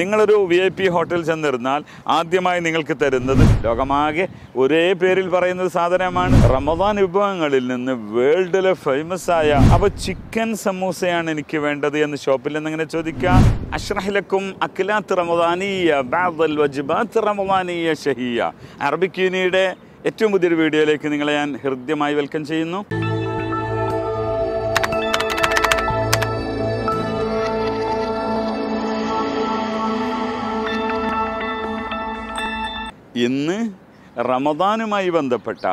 നിങ്ങളൊരു V I P ഹോട്ടലിൽ ചെന്നിരുന്നാൽ ആദ്യമായി നിങ്ങൾക്ക് തരുന്നത് ലോകമാകെ ഒരേ പേരിൽ പറയുന്നത് സാധനമാണ് റമദാൻ വിഭവങ്ങളിൽ നിന്ന് വേൾഡിലെ ഫേമസ് ആയ അവ ചിക്കൻ സമൂസയാണ് എനിക്ക് വേണ്ടത് എന്ന് ഷോപ്പിൽ നിന്ന് ഇങ്ങനെ ചോദിക്കാം അഷ്റഹിലക്കും അഖിലാത്ത് റമദാനീയ ബാദൽ വജ്ബാത്ത് റമദാനിയ ഷഹിയ അറബിക് യൂണിയുടെ ഏറ്റവും പുതിയൊരു വീഡിയോയിലേക്ക് നിങ്ങളെ ഞാൻ ഹൃദ്യമായി വെൽക്കം ചെയ്യുന്നു ഇന്ന് റമദാനുമായി ബന്ധപ്പെട്ട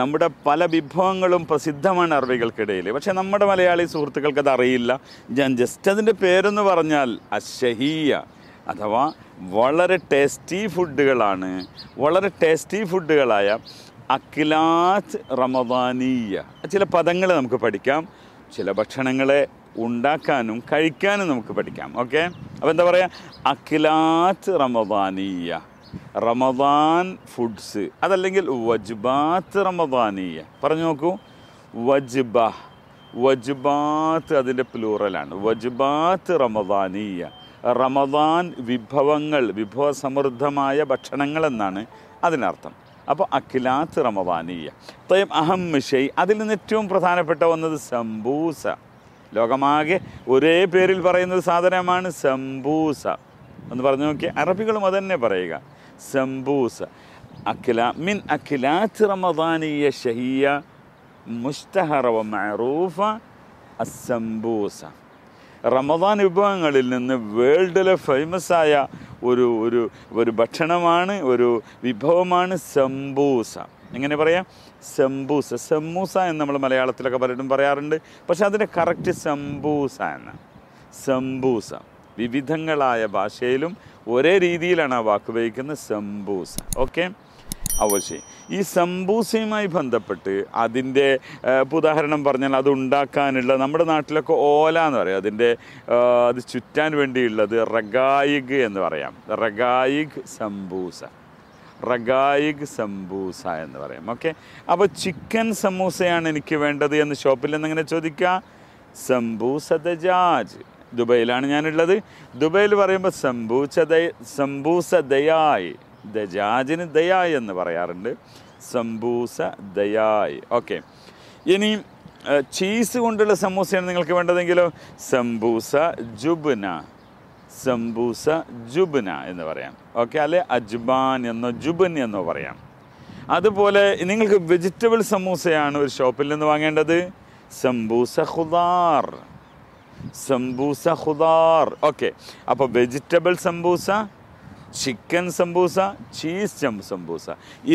നമ്മുടെ പല വിഭവങ്ങളും പ്രസിദ്ധമാണ് അറബികൾക്കിടയിൽ പക്ഷേ നമ്മുടെ മലയാളി സുഹൃത്തുക്കൾക്ക് അത് അറിയില്ല ഞാൻ ജസ്റ്റ് അതിൻ്റെ പേരെന്ന് പറഞ്ഞാൽ അശഹീയ അഥവാ വളരെ ടേസ്റ്റി ഫുഡുകളാണ് വളരെ ടേസ്റ്റി ഫുഡുകളായ അഖിലാത്ത് റമദാനീയ ചില പദങ്ങൾ നമുക്ക് പഠിക്കാം ചില ഭക്ഷണങ്ങളെ ഉണ്ടാക്കാനും കഴിക്കാനും നമുക്ക് പഠിക്കാം ഓക്കെ അപ്പോൾ എന്താ പറയുക അഖിലാത്ത് റമദാനീയ റമദാൻ ഫുഡ്സ് അതല്ലെങ്കിൽ വജ്ബാത്ത് റമദാനീയ പറഞ്ഞു നോക്കൂ വജ്ബ വജ്ബാത്ത് അതിൻ്റെ പ്ലൂറലാണ് വജ്ബാത്ത് റമദാനീയ റമദാൻ വിഭവങ്ങൾ വിഭവസമൃദ്ധമായ ഭക്ഷണങ്ങൾ എന്നാണ് അതിനർത്ഥം അപ്പോൾ അഖിലാത്ത് റമദാനീയ തയം അഹം മിഷൈ അതിൽ നിന്ന് ഏറ്റവും പ്രധാനപ്പെട്ട വന്നത് സംബൂസ ലോകമാകെ ഒരേ പേരിൽ പറയുന്നത് സാധനമാണ് സംബൂസ എന്ന് പറഞ്ഞു നോക്കിയാൽ അറബികളും അതന്നെ പറയുക سمبوسة أكلة من أكلات رمضانية شهية മുഷ്തഹറ മഅറൂഫ അസംബൂസ റമദാൻ വിഭവങ്ങളിൽ നിന്ന് വേൾഡിലെ ഫേമസായ ഒരു ഒരു ഒരു ഭക്ഷണമാണ് ഒരു വിഭവമാണ് സംബൂസ എങ്ങനെ പറയാം സംബൂസ സംബൂസ എന്ന് നമ്മൾ മലയാളത്തിലൊക്കെ പലരും പറയാറുണ്ട് പക്ഷെ അതിൻ്റെ കറക്റ്റ് സംബൂസ എന്ന് സംബൂസ വിവിധങ്ങളായ ഭാഷയിലും ഒരേ രീതിയിലാണ് ആ വാക്ക് ഉപയോഗിക്കുന്നത് സംബൂസ ഓക്കെ അവശ്യം ഈ സമ്പൂസയുമായി ബന്ധപ്പെട്ട് അതിൻ്റെ ഉദാഹരണം പറഞ്ഞാൽ അത് ഉണ്ടാക്കാനുള്ള നമ്മുടെ നാട്ടിലൊക്കെ ഓല എന്ന് പറയാം അതിൻ്റെ അത് ചുറ്റാൻ വേണ്ടിയുള്ളത് റഗായിഗ് എന്ന് പറയാം റഗായിഗ് സമ്പൂസ റഗായിഗ് സമ്പൂസ എന്ന് പറയാം ഓക്കെ അപ്പോൾ ചിക്കൻ സമൂസയാണ് എനിക്ക് വേണ്ടത് എന്ന് ഷോപ്പിൽ എങ്ങനെ ചോദിക്കുക സമ്പൂസ ദജാജ് ദുബൈയിലാണ് ഞാനുള്ളത് ദുബൈയിൽ പറയുമ്പോൾ സംബൂച്ച ദയ സംബൂസ ദയായ് ദജാജിന് ദയായ് എന്ന് പറയാറുണ്ട് സംബൂസ ദയായ് ഓക്കെ ഇനി ചീസ് കൊണ്ടുള്ള സമൂസയാണ് നിങ്ങൾക്ക് വേണ്ടതെങ്കിലോ സംബൂസ ജുബ്ന സംബൂസ ജുബ്ന എന്ന് പറയാം ഓക്കെ അല്ലെ അജ്ബാൻ എന്നോ ജുബൻ എന്നോ പറയാം അതുപോലെ നിങ്ങൾക്ക് വെജിറ്റബിൾ സമൂസയാണ് ഒരു ഷോപ്പിൽ നിന്ന് വാങ്ങേണ്ടത് സംബൂസ ഖുദാർ സംബൂസ ഖുദാർ ഓക്കെ അപ്പോൾ വെജിറ്റബിൾ സംബൂസ ചിക്കൻ സംബൂസ ചീസ് ചം സംബൂസ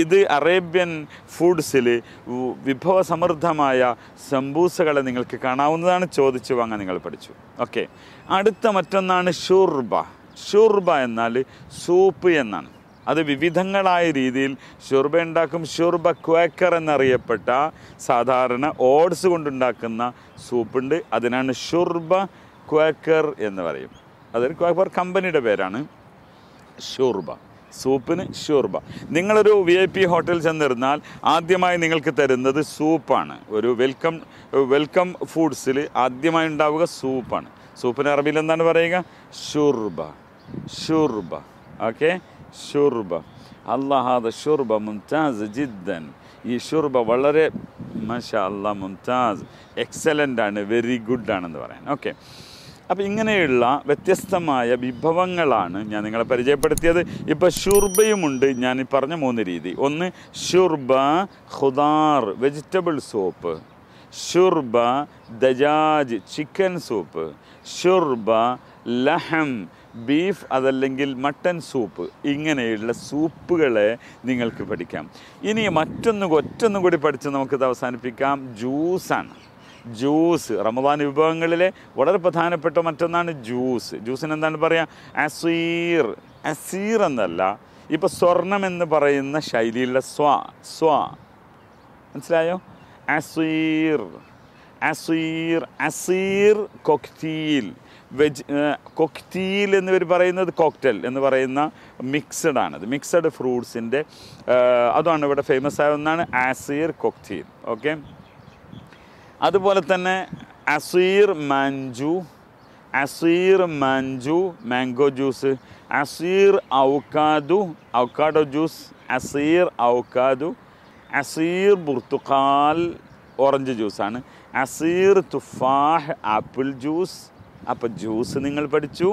ഇത് അറേബ്യൻ ഫുഡ്സിൽ വിഭവസമൃദ്ധമായ സംബൂസകളെ നിങ്ങൾക്ക് കാണാവുന്നതാണ് ചോദിച്ചു വാങ്ങാൻ നിങ്ങൾ പഠിച്ചു ഓക്കെ അടുത്ത മറ്റൊന്നാണ് ഷൂർബ ഷൂർബ എന്നാൽ സൂപ്പ് എന്നാണ് അത് വിവിധങ്ങളായ രീതിയിൽ ഷുർബ ഉണ്ടാക്കും ഷുർബ ക്വേക്കർ എന്നറിയപ്പെട്ട സാധാരണ ഓട്സ് കൊണ്ടുണ്ടാക്കുന്ന സൂപ്പുണ്ട് അതിനാണ് ഷുർബ ക്വേക്കർ എന്ന് പറയും അതൊരു ക്വേക്കർ കമ്പനിയുടെ പേരാണ് ഷൂർബ സൂപ്പിന് ഷൂർബ നിങ്ങളൊരു വി ഐ പി ഹോട്ടൽ ചെന്നിരുന്നാൽ ആദ്യമായി നിങ്ങൾക്ക് തരുന്നത് സൂപ്പാണ് ഒരു വെൽക്കം വെൽക്കം ഫുഡ്സിൽ ആദ്യമായി ഉണ്ടാവുക സൂപ്പാണ് സൂപ്പിന് അറബിയിൽ എന്താണ് പറയുക ഷൂർബ ഷൂർബ ഓക്കെ ഷുർബ അള്ളാഹാദ ഷുർബ മുംതാസ് ജിദ്ദൻ ഈ ഷുർബ വളരെ മഷ അല്ല മുംതാസ് എക്സലൻ്റ് ആണ് വെരി ഗുഡ് ആണെന്ന് പറയാൻ ഓക്കെ അപ്പോൾ ഇങ്ങനെയുള്ള വ്യത്യസ്തമായ വിഭവങ്ങളാണ് ഞാൻ നിങ്ങളെ പരിചയപ്പെടുത്തിയത് ഇപ്പോൾ ഷുർബയുമുണ്ട് ഞാൻ പറഞ്ഞ മൂന്ന് രീതി ഒന്ന് ഷുർബ ഖുദാർ വെജിറ്റബിൾ സോപ്പ് ഷുർബ ദജാജ് ചിക്കൻ സൂപ്പ് ഷുർബ ലഹം ബീഫ് അതല്ലെങ്കിൽ മട്ടൻ സൂപ്പ് ഇങ്ങനെയുള്ള സൂപ്പുകളെ നിങ്ങൾക്ക് പഠിക്കാം ഇനി മറ്റൊന്ന് ഒറ്റൊന്നും കൂടി പഠിച്ച് നമുക്കിത് അവസാനിപ്പിക്കാം ജ്യൂസാണ് ജ്യൂസ് റമദാൻ വിഭവങ്ങളിലെ വളരെ പ്രധാനപ്പെട്ട മറ്റൊന്നാണ് ജ്യൂസ് ജ്യൂസിന് എന്താണ് പറയുക അസീർ അസീർ എന്നല്ല ഇപ്പോൾ സ്വർണം എന്ന് പറയുന്ന ശൈലിയിലുള്ള സ്വാ സ്വാ മനസ്സിലായോ അസീർ അസീർ അസീർ കൊക്തീൽ വെജ് എന്ന് എന്നിവർ പറയുന്നത് കോക്ടൈൽ എന്ന് പറയുന്ന മിക്സഡ് ആണത് മിക്സഡ് ഫ്രൂട്ട്സിൻ്റെ അതാണ് ഇവിടെ ഫേമസ് ആയ ഒന്നാണ് ആസീർ കൊക്തീൽ ഓക്കെ അതുപോലെ തന്നെ അസീർ മാഞ്ചു അസീർ മാഞ്ചു മാംഗോ ജ്യൂസ് അസീർ ഔക്കാദു ഔക്കാഡോ ജ്യൂസ് അസീർ ഔക്കാദു അസീർ ബുർത്തുഖാൽ ഓറഞ്ച് ജ്യൂസാണ് അസീർ തുഫാഹ് ആപ്പിൾ ജ്യൂസ് അപ്പോൾ ജ്യൂസ് നിങ്ങൾ പഠിച്ചു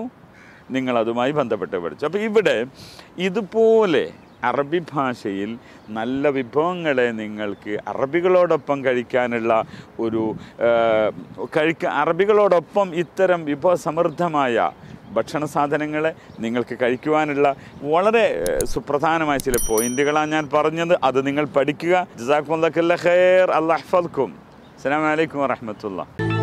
നിങ്ങൾ അതുമായി ബന്ധപ്പെട്ട് പഠിച്ചു അപ്പോൾ ഇവിടെ ഇതുപോലെ അറബി ഭാഷയിൽ നല്ല വിഭവങ്ങളെ നിങ്ങൾക്ക് അറബികളോടൊപ്പം കഴിക്കാനുള്ള ഒരു കഴിക്ക അറബികളോടൊപ്പം ഇത്തരം വിഭവസമൃദ്ധമായ ഭക്ഷണ സാധനങ്ങൾ നിങ്ങൾക്ക് കഴിക്കുവാനുള്ള വളരെ സുപ്രധാനമായ ചില പോയിന്റുകളാണ് ഞാൻ പറഞ്ഞത് അത് നിങ്ങൾ പഠിക്കുക ജസാഖുല്ല ഖൈർ അള്ളഹ്ഫൽക്കും അസ്സാം വലൈക്കും വാഹമത്തുള്ള